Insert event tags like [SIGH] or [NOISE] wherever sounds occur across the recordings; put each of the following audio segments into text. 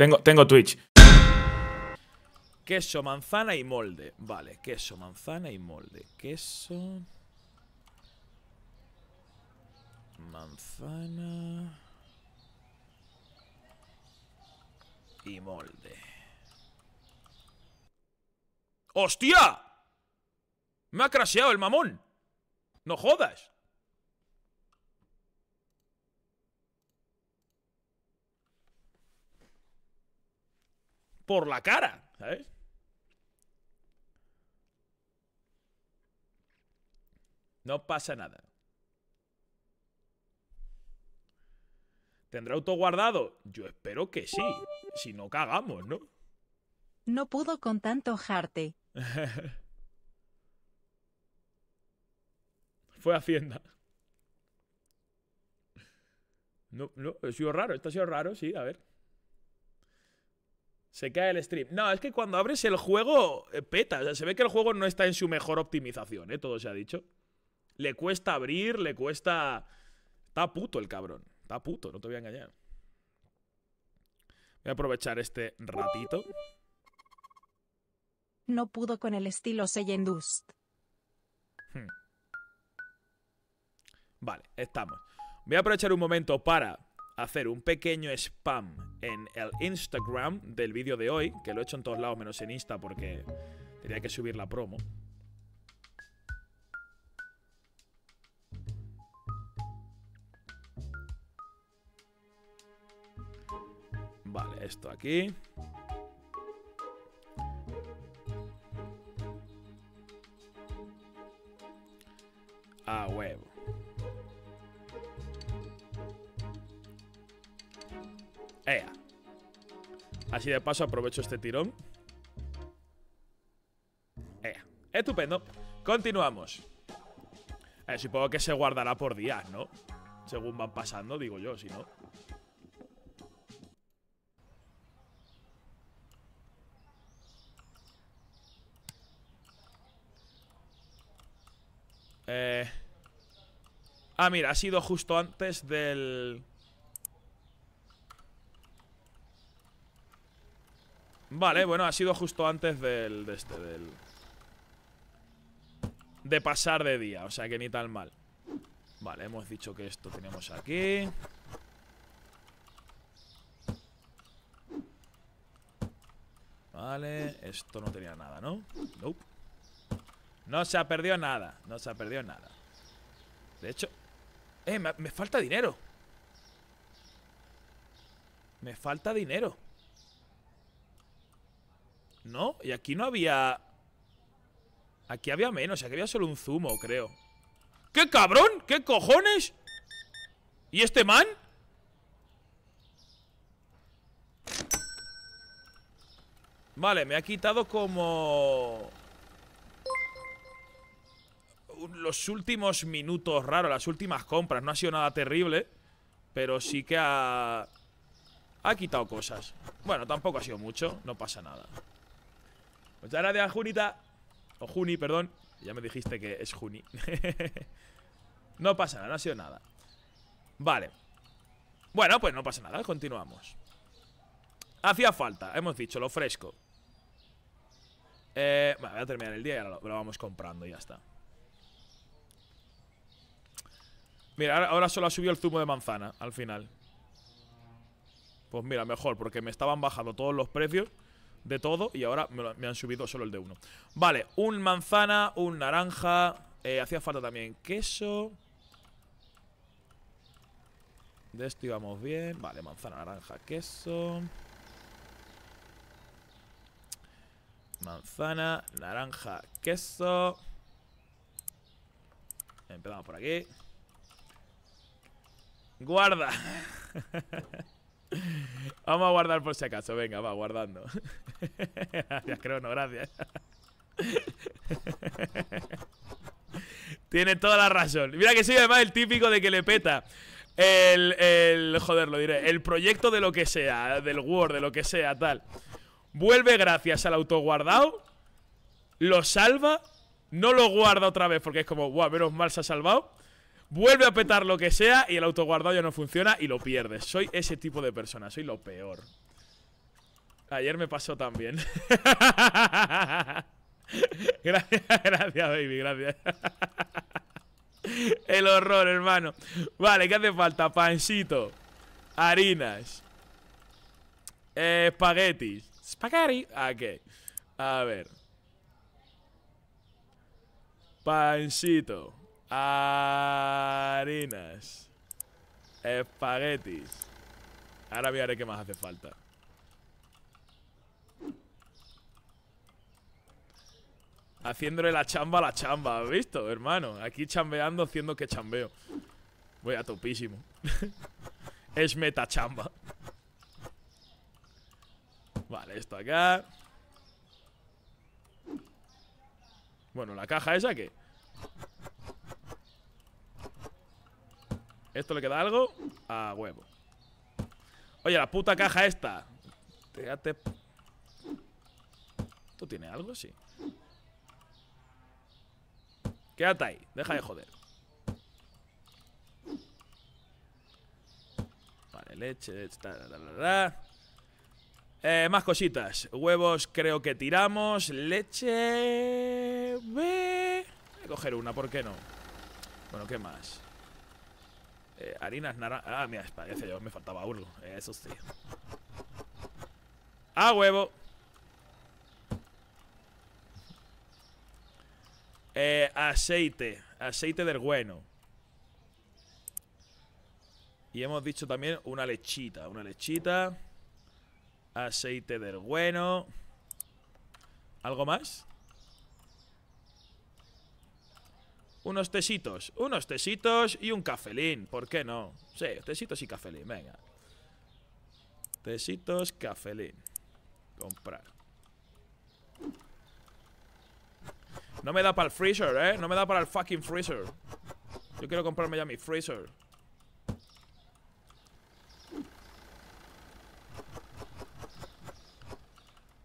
Tengo, tengo Twitch. Queso, manzana y molde. Vale, queso, manzana y molde. Queso. Manzana. Y molde. ¡Hostia! Me ha crasheado el mamón. No jodas. por la cara, ¿sabes? No pasa nada. ¿Tendrá auto guardado? Yo espero que sí. Si no cagamos, ¿no? No pudo con tanto jarte. [LAUGHS] Fue Hacienda. No, no, ha sido raro, esto ha sido raro, sí, a ver. Se cae el stream. No, es que cuando abres el juego eh, peta. se ve que el juego no está en su mejor optimización, ¿eh? Todo se ha dicho. Le cuesta abrir, le cuesta... Está puto el cabrón. Está puto, no te voy a engañar. Voy a aprovechar este ratito. No pudo con el estilo Seyendust. Hmm. Vale, estamos. Voy a aprovechar un momento para hacer un pequeño spam en el Instagram del vídeo de hoy, que lo he hecho en todos lados menos en Insta porque tenía que subir la promo. Vale, esto aquí. Ah, huevo. Así de paso aprovecho este tirón. Eh, estupendo. Continuamos. Eh, supongo que se guardará por días, ¿no? Según van pasando, digo yo, si no. Eh... Ah, mira, ha sido justo antes del... Vale, bueno, ha sido justo antes del... De este, De pasar de día, o sea que ni tan mal Vale, hemos dicho que esto tenemos aquí Vale, esto no tenía nada, ¿no? Nope. No se ha perdido nada, no se ha perdido nada De hecho... Eh, me falta dinero Me falta dinero ¿No? Y aquí no había... Aquí había menos, aquí había solo un zumo, creo ¡Qué cabrón! ¿Qué cojones? ¿Y este man? Vale, me ha quitado como... Los últimos minutos raros, las últimas compras No ha sido nada terrible Pero sí que ha... Ha quitado cosas Bueno, tampoco ha sido mucho, no pasa nada Muchas pues gracias, Junita. O Juni, perdón. Ya me dijiste que es Juni. [LAUGHS] no pasa nada, no ha sido nada. Vale. Bueno, pues no pasa nada, continuamos. Hacía falta, hemos dicho, lo fresco. Eh, voy a terminar el día y ahora lo, vamos comprando y ya está. Mira, ahora solo ha subido el zumo de manzana al final. Pues mira, mejor, porque me estaban bajando todos los precios de todo y ahora me, han subido solo el de uno. Vale, un manzana, un naranja. Eh, hacía falta también queso. De esto íbamos bien. Vale, manzana, naranja, queso. Manzana, naranja, queso. Empezamos por aquí. Guarda. [LAUGHS] [LAUGHS] Vamos a guardar por si acaso. Venga, va, guardando. [LAUGHS] gracias, creo, no, gracias. [LAUGHS] Tiene toda la razón. Mira que soy además el típico de que le peta el, el. Joder, lo diré. El proyecto de lo que sea, del Word, de lo que sea, tal. Vuelve gracias al autoguardado. Lo salva. No lo guarda otra vez porque es como, guau, menos mal se ha salvado vuelve a petar lo que sea y el autoguardado ya no funciona y lo pierdes. Soy ese tipo de persona, soy lo peor. Ayer me pasó también. [LAUGHS] gracias, [LAUGHS] gracias, baby, gracias. [LAUGHS] El horror, hermano. Vale, ¿qué hace falta? Pancito. Harinas. Eh, espaguetis. Spaghetti. Ah, ok. A ver. Pancito. Ah harinas, espaguetis. Ahora miraré qué más hace falta. Haciéndole la chamba a la chamba, ¿has visto, hermano? Aquí chambeando, haciendo que chambeo. Voy a topísimo. [LAUGHS] es meta chamba. Vale, esto acá. Bueno, la caja esa, que Esto le queda algo a huevo Oye, la puta caja esta quédate ¿Tú tiene algo? Sí Quédate ahí, deja de joder Vale, leche, leche eh, Más cositas Huevos creo que tiramos Leche... Eh, voy a coger una, ¿por qué no? Bueno, ¿qué más? Eh, harinas naranjas. Ah, mira, parece yo, me faltaba uno. Eso sí. ¡A ah, huevo! Eh, aceite. Aceite del bueno. Y hemos dicho también una lechita. Una lechita. Aceite del bueno. ¿Algo más? Unos tesitos, unos tesitos y un cafelín, ¿por qué no? Sí, tesitos y cafelín, venga. Tesitos, cafelín. Comprar. No me da para el freezer, ¿eh? No me da para el fucking freezer. Yo quiero comprarme ya mi freezer.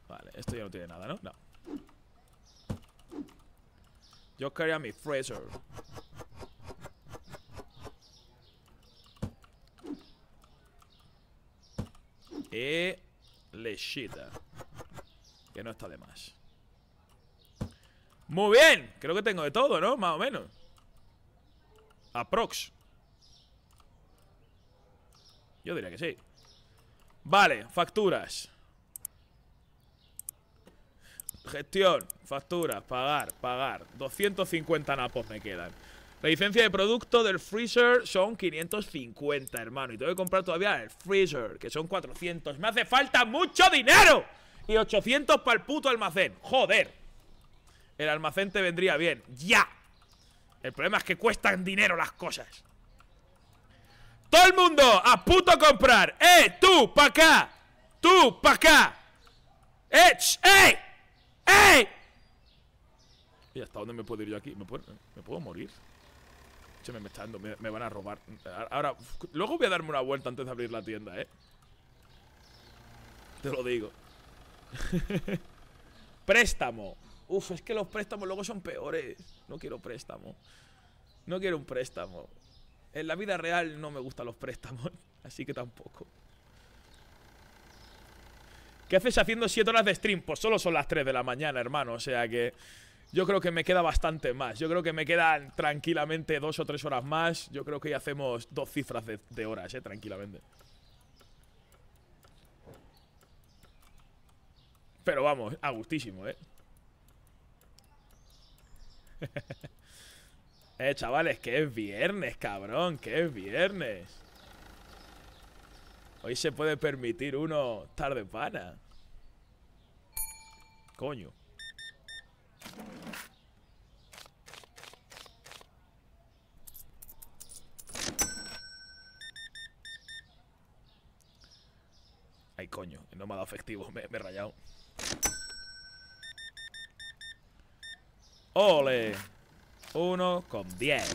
Vale, esto ya no tiene nada, ¿no? No. Yo quería mi freezer. Y lechita. Que no está de más. Muy bien. Creo que tengo de todo, ¿no? Más o menos. Aprox. Yo diría que sí. Vale, facturas. Gestión, factura, pagar, pagar. 250 napos me quedan. La licencia de producto del freezer son 550, hermano. Y tengo que comprar todavía el freezer, que son 400. ¡Me hace falta mucho dinero! Y 800 para el puto almacén. ¡Joder! El almacén te vendría bien. ¡Ya! El problema es que cuestan dinero las cosas. ¡Todo el mundo a puto comprar! ¡Eh, tú, para acá! ¡Tú, para acá! ¡Eh, eh! ¡Eh! ¿Y hasta dónde me puedo ir yo aquí? ¿Me puedo, morir? me, me, van a robar Ahora, luego voy a darme una vuelta antes de abrir la tienda, ¿eh? Te lo digo [LAUGHS] Préstamo Uf, es que los préstamos luego son peores No quiero préstamo No quiero un préstamo En la vida real no me gustan los préstamos [LAUGHS] Así que tampoco ¿Qué haces haciendo 7 horas de stream? Pues solo son las 3 de la mañana, hermano. O sea que yo creo que me queda bastante más. Yo creo que me quedan tranquilamente 2 o 3 horas más. Yo creo que ya hacemos dos cifras de, horas, eh, tranquilamente. Pero vamos, a gustísimo, ¿eh? [LAUGHS] eh, chavales, que es viernes, cabrón, que es viernes. Hoy se puede permitir uno tarde pana. Coño. Ay, coño, no me ha dado efectivo, me he rayado. ¡Ole! Uno con diez.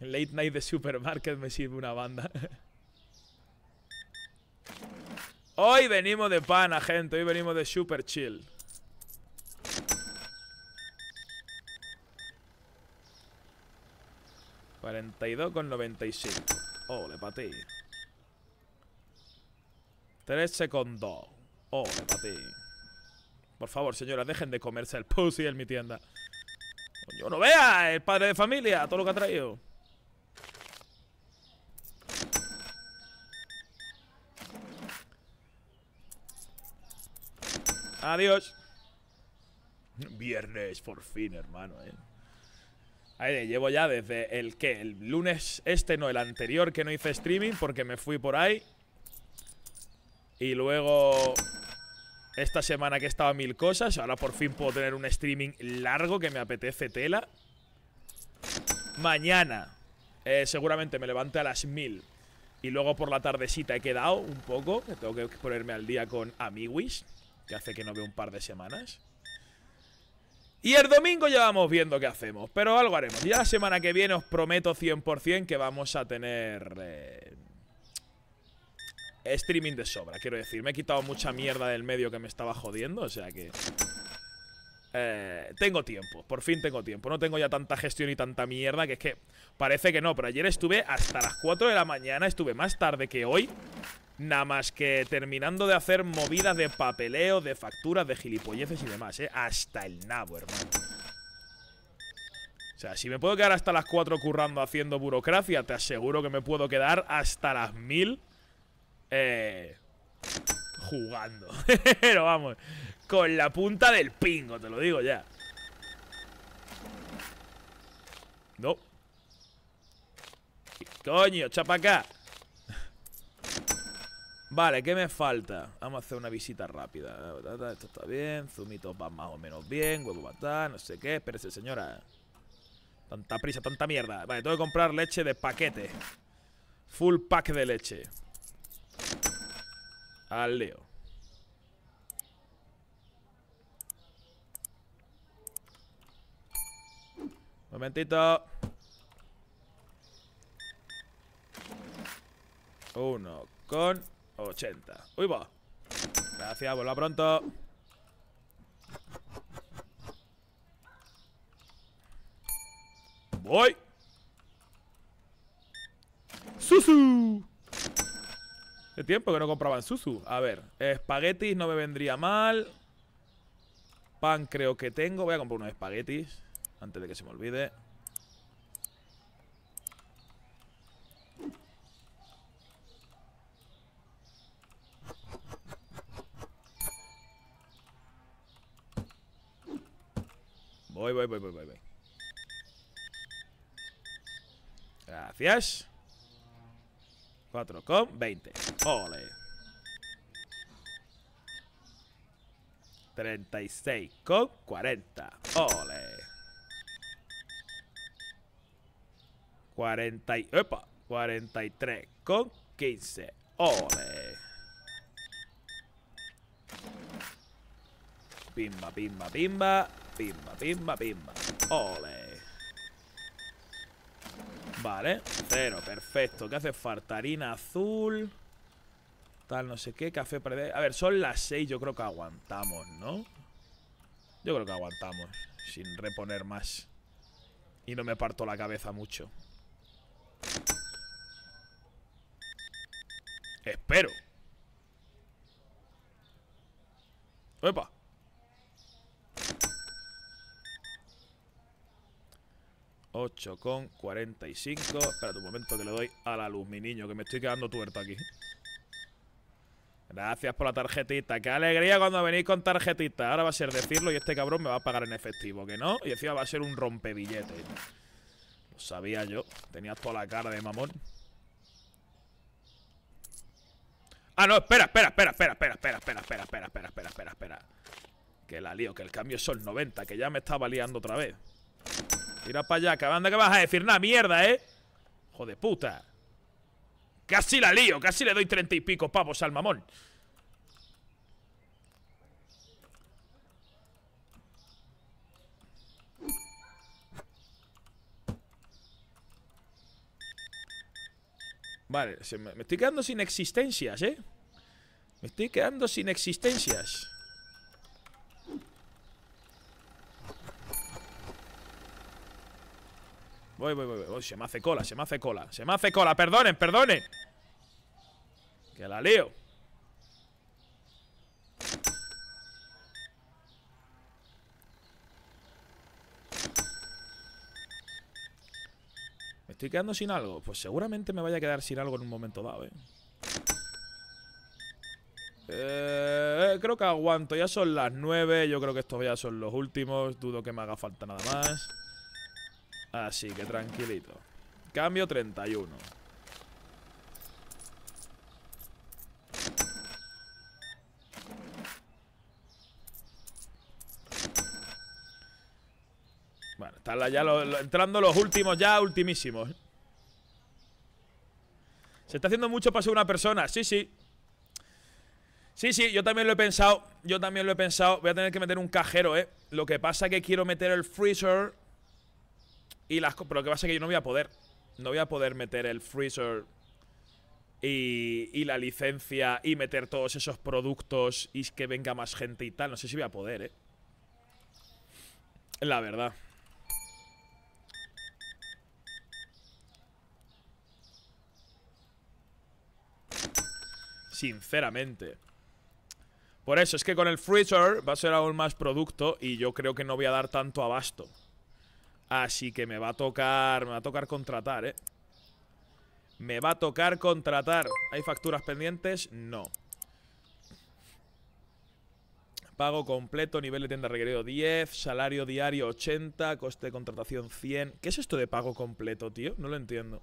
late night de supermarket me sirve una banda. Hoy venimos de pana, gente. Hoy venimos de super chill. ...42,95... Oh, le ti. 13,2... Oh, para ti. Por favor, señora dejen de comerse el pussy en mi tienda. Yo no vea el padre de familia, todo lo que ha traído. Adiós. Viernes, por fin, hermano, eh. llevo ya desde el que, el lunes este, no, el anterior que no hice streaming porque me fui por ahí. Y luego esta semana que he estado a mil cosas, ahora por fin puedo tener un streaming largo que me apetece tela. Mañana eh, seguramente me levante a las mil y luego por la tardecita he quedado un poco, que tengo que ponerme al día con Amiwis que hace que no veo un par de semanas. Y el domingo ya vamos viendo qué hacemos, pero algo haremos. Ya la semana que viene os prometo 100% que vamos a tener... Eh, streaming de sobra, quiero decir. Me he quitado mucha mierda del medio que me estaba jodiendo, o sea que... Eh, tengo tiempo, por fin tengo tiempo. No tengo ya tanta gestión y tanta mierda que es que parece que no, pero ayer estuve hasta las 4 de la mañana, estuve más tarde que hoy nada más que terminando de hacer movidas de papeleo, de facturas, de gilipolleces y demás, ¿eh? Hasta el nabo, hermano. O sea, si me puedo quedar hasta las 4 currando haciendo burocracia, te aseguro que me puedo quedar hasta las 1000 eh, jugando. [LAUGHS] Pero vamos, con la punta del pingo, te lo digo ya. No. Coño, chapa acá. Vale, ¿qué me falta? Vamos a hacer una visita rápida. Esto está bien, zumitos van más o menos bien, huevo batán, no sé qué. Espérese, señora. Tanta prisa, tanta mierda. Vale, tengo que comprar leche de paquete. Full pack de leche. Al leo. Momentito. Uno con 80. Uy, va. Gracias, vuelva pronto. Voy. Susu. De tiempo que no compraban susu. A ver, espaguetis no me vendría mal. Pan creo que tengo. Voy a comprar unos espaguetis antes de que se me olvide. Voy, voy, voy, voy, voy, voy. Gracias. 20 Ole. 40. Ole. 40, Ole 43 con 15. Ole. Pimba, pimba, bimba Pimba, pimba, pimba. Ole. Vale, cero, perfecto. ¿Qué hace falta? azul. Tal, no sé qué, café perder. A ver, son las seis, yo creo que aguantamos, ¿no? Yo creo que aguantamos. Sin reponer más. Y no me parto la cabeza mucho. Espero. ¡Epa! 8,45. Espera un momento que le doy a la luz, mi niño, que me estoy quedando tuerto aquí. Gracias por la tarjetita. Qué alegría cuando venís con tarjetita. Ahora va a ser decirlo y este cabrón me va a pagar en efectivo, que no. Y decía va a ser un rompebillete. Lo sabía yo. Tenías toda la cara de mamón. Ah, no, espera, espera, espera, espera, espera, espera, espera, espera, espera, espera, espera, espera, espera. Que la lío, que el cambio son 90, que ya me estaba liando otra vez. Tira para allá, cabanda que vas a decir una mierda, ¿eh? Hijo puta. Casi la lío, casi le doy treinta y pico pavos al mamón. Vale, me, estoy quedando sin existencias, ¿eh? Me estoy quedando sin existencias. Voy, voy, voy, voy. se me hace cola, se me hace cola. Se me hace cola. Perdonen, perdonen. Que la lío. ¿Me estoy quedando sin algo? Pues seguramente me vaya a quedar sin algo en un momento dado, ¿eh? eh creo que aguanto, ya son las nueve. Yo creo que estos ya son los últimos Dudo que me haga falta nada más Así que tranquilito. Cambio 31. Bueno, están ya entrando los últimos ya, ultimísimos. Se está haciendo mucho para ser una persona. Sí, sí. Sí, sí, yo también lo he pensado. Yo también lo he pensado. Voy a tener que meter un cajero, ¿eh? Lo que pasa es que quiero meter el freezer y pero lo que pasa es que yo no voy a poder. No voy a poder meter el freezer y, y, la licencia y meter todos esos productos y que venga más gente y tal. No sé si voy a poder, ¿eh? La verdad. Sinceramente. Por eso, es que con el freezer va a ser aún más producto y yo creo que no voy a dar tanto abasto. Así que me va a tocar, me va a tocar contratar, ¿eh? Me va a tocar contratar. ¿Hay facturas pendientes? No. Pago completo, nivel de tienda requerido 10, salario diario 80, coste de contratación 100. ¿Qué es esto de pago completo, tío? No lo entiendo.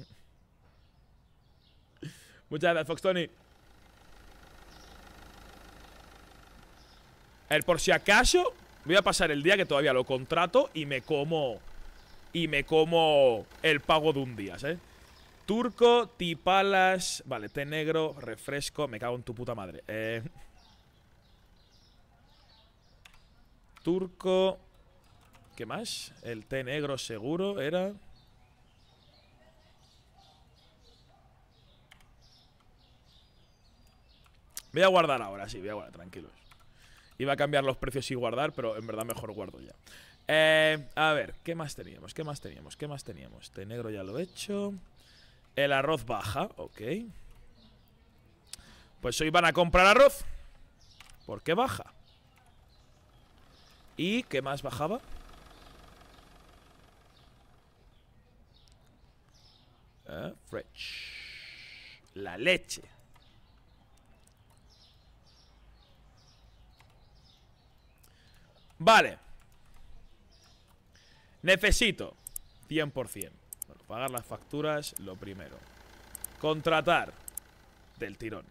[LAUGHS] Muchas gracias, Fox Tony. por si acaso, voy a pasar el día que todavía lo contrato y me como. Y me como el pago de un día, ¿eh? Turco, tipalas. Vale, té negro, refresco. Me cago en tu puta madre. Eh, turco. ¿Qué más? El té negro seguro era. Voy a guardar ahora, sí, voy a guardar, tranquilos. Iba a cambiar los precios y guardar, pero en verdad mejor guardo ya. Eh, a ver, ¿qué más teníamos? ¿Qué más teníamos? ¿Qué más teníamos? Este negro ya lo he hecho. El arroz baja, ok. Pues hoy van a comprar arroz. ¿Por qué baja. ¿Y qué más bajaba? Eh, fresh. La leche. Vale. Necesito 100%. Bueno, pagar las facturas, lo primero. Contratar. Del tirón.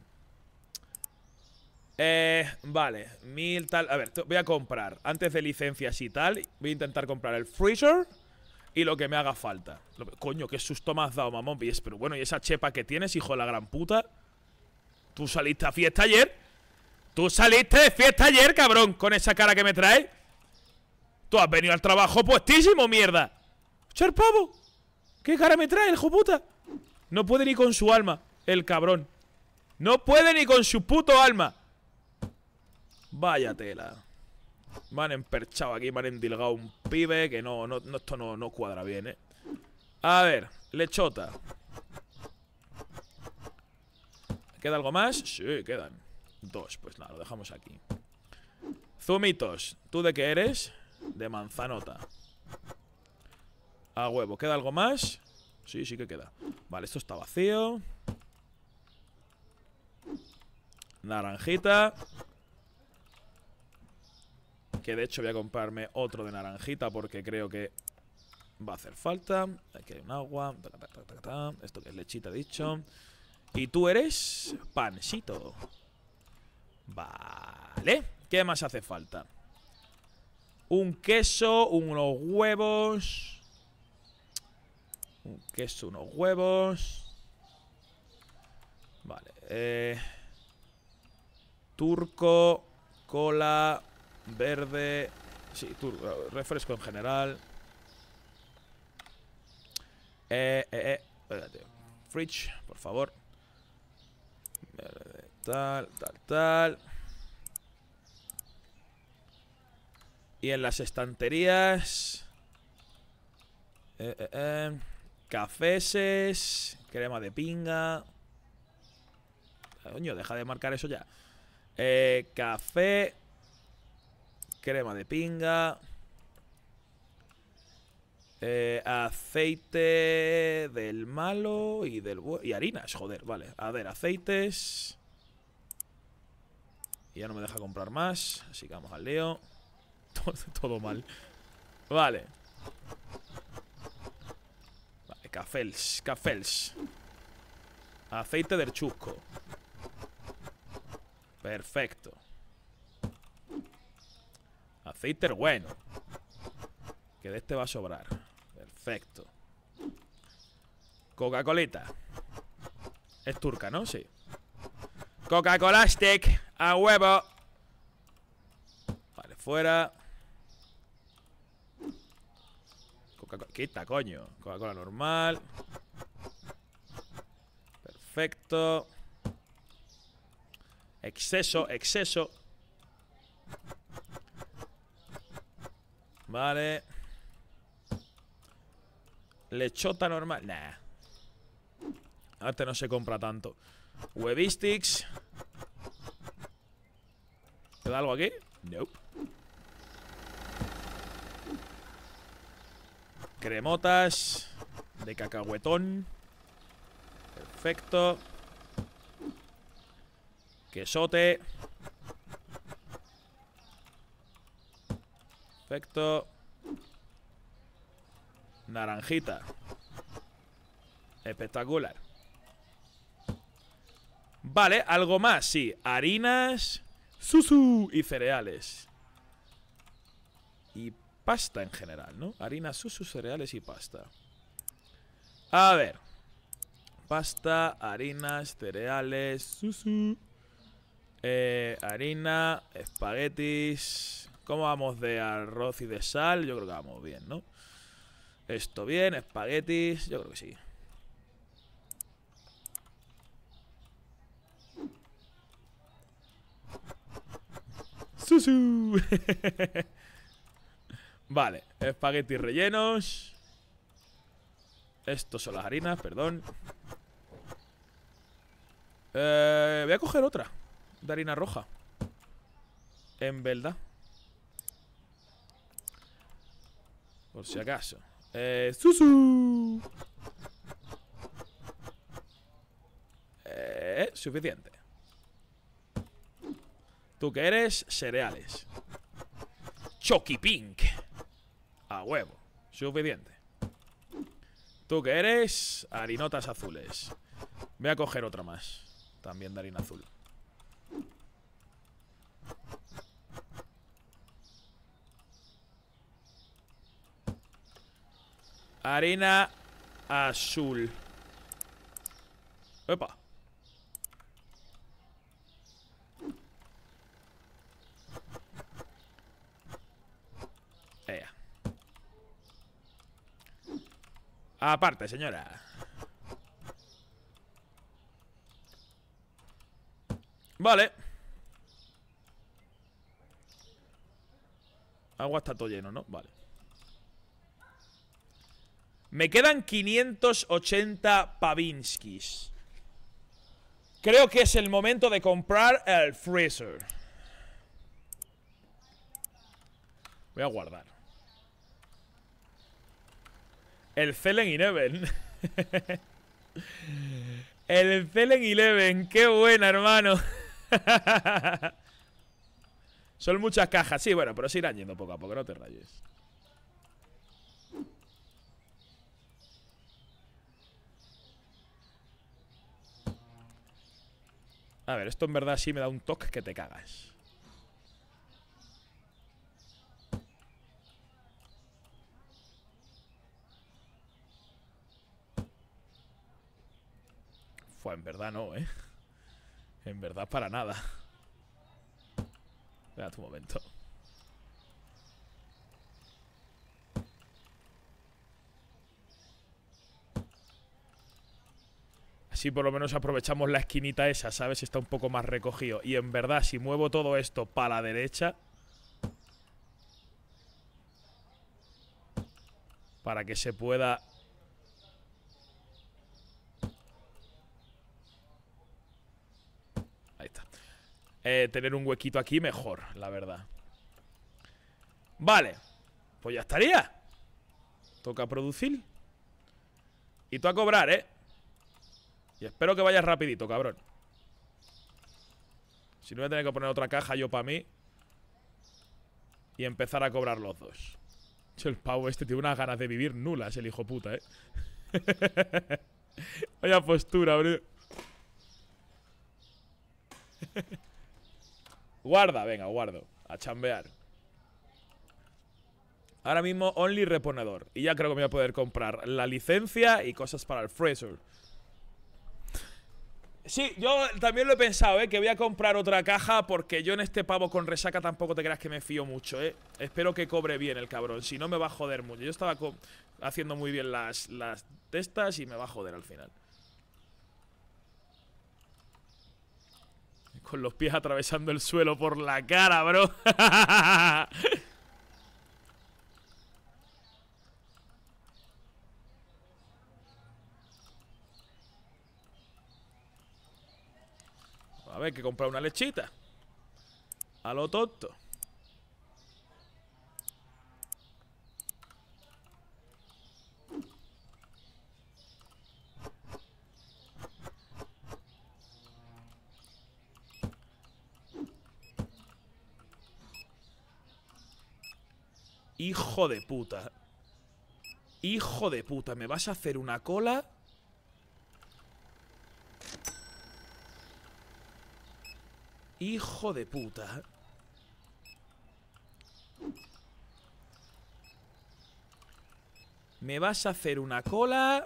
Eh, vale, mil tal. A ver, voy a comprar. Antes de licencias y tal, voy a intentar comprar el freezer y lo que me haga falta. Coño, qué susto me has dado, mamón. Pero bueno, ¿y esa chepa que tienes, hijo de la gran puta? ¿Tú saliste a fiesta ayer? ¿Tú saliste de fiesta ayer, cabrón? Con esa cara que me traes. Tú has venido al trabajo puestísimo, mierda. Charpavo, ¿Qué cara me trae el puta. No puede ni con su alma, el cabrón. No puede ni con su puto alma. Vaya tela. Me han emperchado aquí, me han endilgado un pibe que no, no, esto no, no cuadra bien, eh. A ver, lechota. ¿Queda algo más? Sí, quedan. Dos, pues nada, lo dejamos aquí. Zumitos, ¿tú de qué eres? de manzanota. A huevo. ¿Queda algo más? Sí, sí que queda. Vale, esto está vacío. Naranjita. Que de hecho voy a comprarme otro de naranjita porque creo que va a hacer falta. Aquí hay un agua. Esto que es lechita, dicho. Y tú eres Pancito. Vale. ¿Qué más hace falta? Un queso, unos huevos. Un queso, unos huevos. Vale. Eh, turco, cola, verde. Sí, turco, eh, refresco en general. Eh, eh, eh. Fridge, por favor. Verde, tal, tal, tal. Y en las estanterías... Eh, eh, eh crema de pinga... Ah, coño, deja de marcar eso ya. Eh, café, crema de pinga... aceite del malo y del Y harinas, joder, vale. A ver, aceites. Y ya no me deja comprar más, así que vamos al lío. [LAUGHS] todo, mal. Vale. Vale, cafels, cafels. Aceite del chusco. Perfecto. Aceite bueno. Que de este va a sobrar. Perfecto. Coca-Colita. Es turca, ¿no? Sí. Coca-Cola a huevo. Vale, fuera. Quita, coño. Coca-Cola normal. Perfecto. Exceso, exceso. Vale. Lechota normal. Nah. Este no se compra tanto. Webistics ¿Te da algo aquí? Nope. Cremotas de cacahuetón. Perfecto. Quesote. Perfecto. Naranjita. Espectacular. Vale, algo más, sí. Harinas, susu y cereales. Y Pasta en general, ¿no? Harina, susu, cereales y pasta. A ver. Pasta, harinas, cereales, susu. Eh, harina, espaguetis. ¿Cómo vamos de arroz y de sal? Yo creo que vamos bien, ¿no? Esto bien, espaguetis. Yo creo que sí. Susu. [LAUGHS] Vale, espaguetis rellenos Estos son las harinas, perdón eh, Voy a coger otra De harina roja En verdad Por si acaso eh, Eh, suficiente Tú que eres cereales Chucky Pink a huevo. Suficiente. Tú que eres harinotas azules. Voy a coger otra más. También de harina azul. Harina azul. Epa. Aparte, señora. Vale. Agua está todo lleno, ¿no? Vale. Me quedan 580 pavinskis. Creo que es el momento de comprar el freezer. Voy a guardar. El Celen Eleven. [LAUGHS] El Celen Eleven. Qué buena, hermano. [LAUGHS] Son muchas cajas. Sí, bueno, pero se irán yendo poco a poco. No te rayes. A ver, esto en verdad sí me da un toque que te cagas. Fue en verdad no, ¿eh? En verdad para nada. Espera tu momento. Así por lo menos aprovechamos la esquinita esa, ¿sabes? Está un poco más recogido. Y en verdad, si muevo todo esto para la derecha... Para que se pueda Eh, tener un huequito aquí mejor, la verdad. Vale. Pues ya estaría. Toca producir. Y tú a cobrar, ¿eh? Y espero que vayas rapidito, cabrón. Si no voy a tener que poner otra caja yo para mí. Y empezar a cobrar los dos. El pavo este tiene unas ganas de vivir nulas, el hijo puta, ¿eh? [LAUGHS] Vaya postura, bro. [LAUGHS] Guarda, venga, guardo. A chambear. Ahora mismo, only reponedor. Y ya creo que me voy a poder comprar la licencia y cosas para el freezer. Sí, yo también lo he pensado, ¿eh? Que voy a comprar otra caja porque yo en este pavo con resaca tampoco te creas que me fío mucho, ¿eh? Espero que cobre bien el cabrón, si no me va a joder mucho. Yo estaba haciendo muy bien las, las testas y me va a joder al final. Con los pies atravesando el suelo por la cara, bro. [LAUGHS] A ver, que comprar una lechita. A lo tonto. Hijo de puta. Hijo de puta, ¿me vas a hacer una cola? Hijo de puta. ¿Me vas a hacer una cola?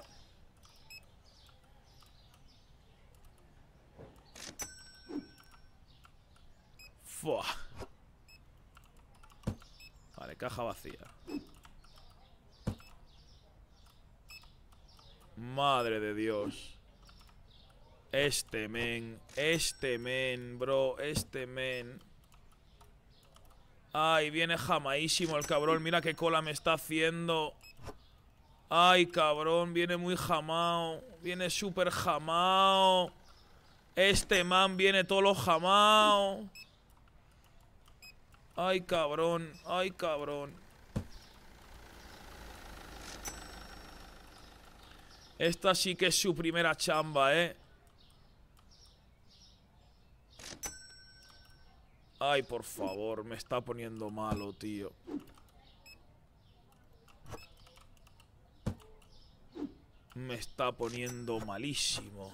Caja vacía Madre de Dios Este men Este men, bro Este men Ay, viene jamaísimo el cabrón Mira qué cola me está haciendo Ay, cabrón Viene muy jamao Viene súper jamao Este man viene todo lo jamao Ay, cabrón. Ay, cabrón. Esta sí que es su primera chamba, ¿eh? Ay, por favor, me está poniendo malo, tío. Me está poniendo malísimo.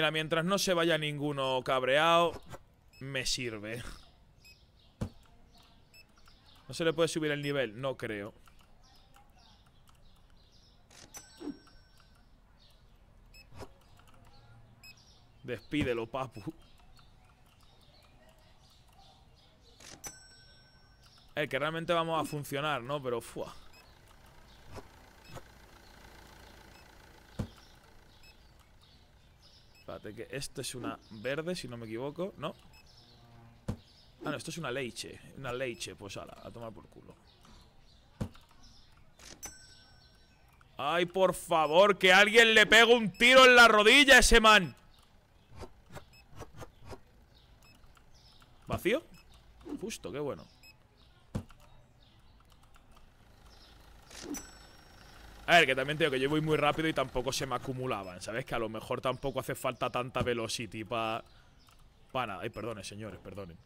Mira, mientras no se vaya ninguno cabreado, me sirve. ¿No se le puede subir el nivel? No creo. Despídelo, papu. El que realmente vamos a funcionar, ¿no? Pero, fuah. de que esto es una verde, si no me equivoco, ¿no? Ah, no, esto es una leche. Una leche, pues ala, a tomar por culo. Ay, por favor, que alguien le pegue un tiro en la rodilla a ese man. ¿Vacío? Justo, qué bueno. A ver, que también tengo que yo voy muy rápido y tampoco se me acumulaban, ¿sabes? Que a lo mejor tampoco hace falta tanta velocity para... Para nada. Ay, perdonen, señores, perdonen.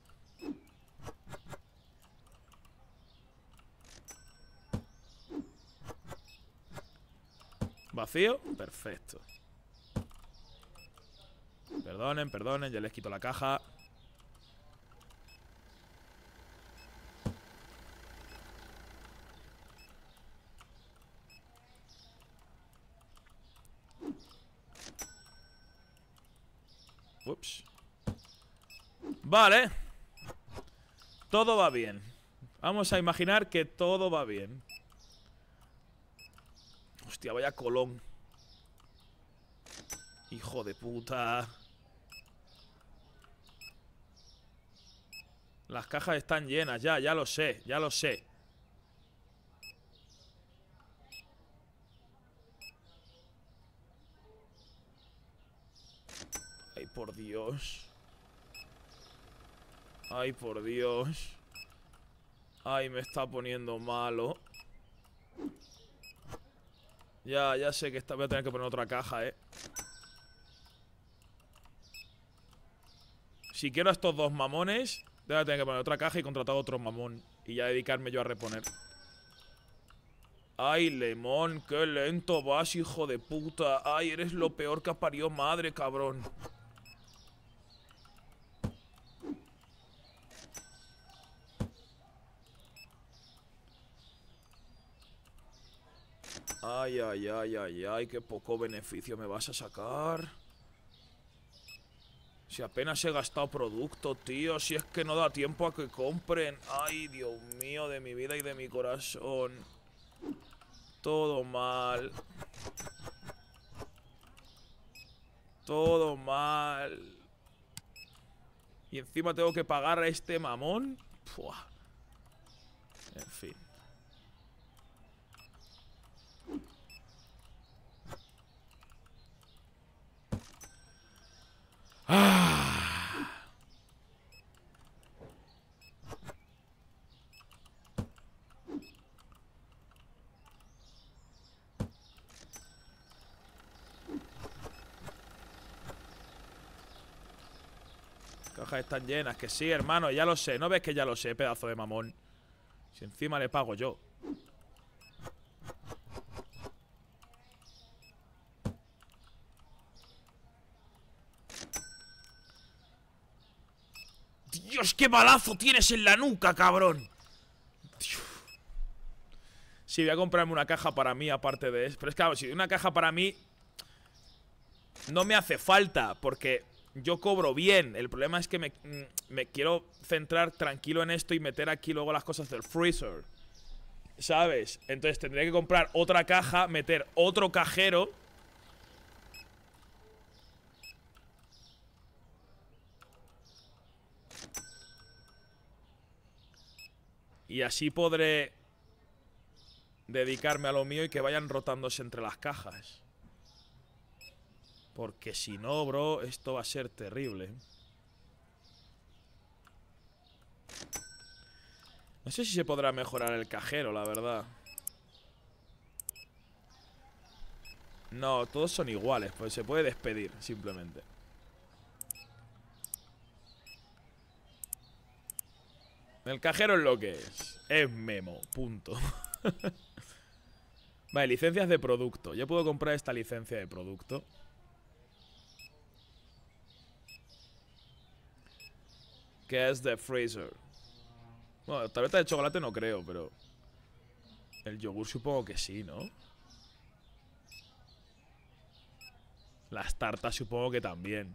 Vacío, perfecto Perdonen, perdonen, ya les quito la caja Vale Todo va bien Vamos a imaginar que todo va bien Hostia, vaya colón Hijo de puta Las cajas están llenas, ya, ya lo sé, ya lo sé Ay, por Dios Ay, por Dios. Ay, me está poniendo malo. Ya, ya sé que voy a tener que poner otra caja, eh. Si quiero a estos dos mamones, voy a tener que poner otra caja y contratar a otro mamón. Y ya dedicarme yo a reponer. Ay, Lemón, qué lento vas, hijo de puta. Ay, eres lo peor que ha parido madre, cabrón. Ay, ay, ay, ay, ay, qué poco beneficio me vas a sacar. Si apenas he gastado producto, tío, si es que no da tiempo a que compren. Ay, Dios mío, de mi vida y de mi corazón. Todo mal. Todo mal. Y encima tengo que pagar a este mamón. Puah. están llenas Que sí, hermano, ya lo sé ¿No ves que ya lo sé, pedazo de mamón? Si encima le pago yo Dios, qué balazo tienes en la nuca, cabrón si voy a comprarme una caja para mí aparte de eso Pero es que, si una caja para mí No me hace falta Porque yo cobro bien. El problema es que mm, me, quiero centrar tranquilo en esto y meter aquí luego las cosas del freezer. ¿Sabes? Entonces tendría que comprar otra caja, meter otro cajero. Y así podré dedicarme a lo mío y que vayan rotándose entre las cajas. Porque si no, bro, esto va a ser terrible. No sé si se podrá mejorar el cajero, la verdad. No, todos son iguales, pues se puede despedir, simplemente. El cajero es lo que es. Es memo, punto. [LAUGHS] vale, licencias de producto. Yo puedo comprar esta licencia de producto. Que es de Freezer. Bueno, tableta de chocolate no creo, pero... El yogur supongo que sí, ¿no? Las tartas supongo que también.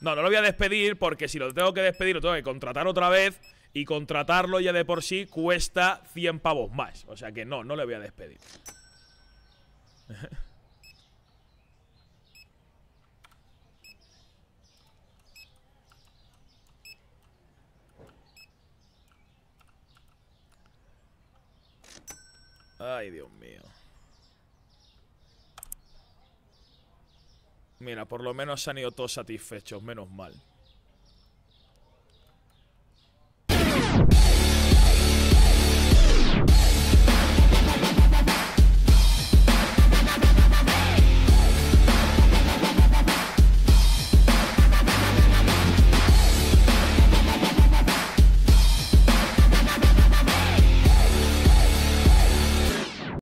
No, no lo voy a despedir porque si lo tengo que despedir lo tengo que contratar otra vez y contratarlo ya de por sí cuesta 100 pavos más. O sea que no, no le voy a despedir. [LAUGHS] Ay, Dios mío. Mira, por lo menos han ido todos satisfechos, menos mal.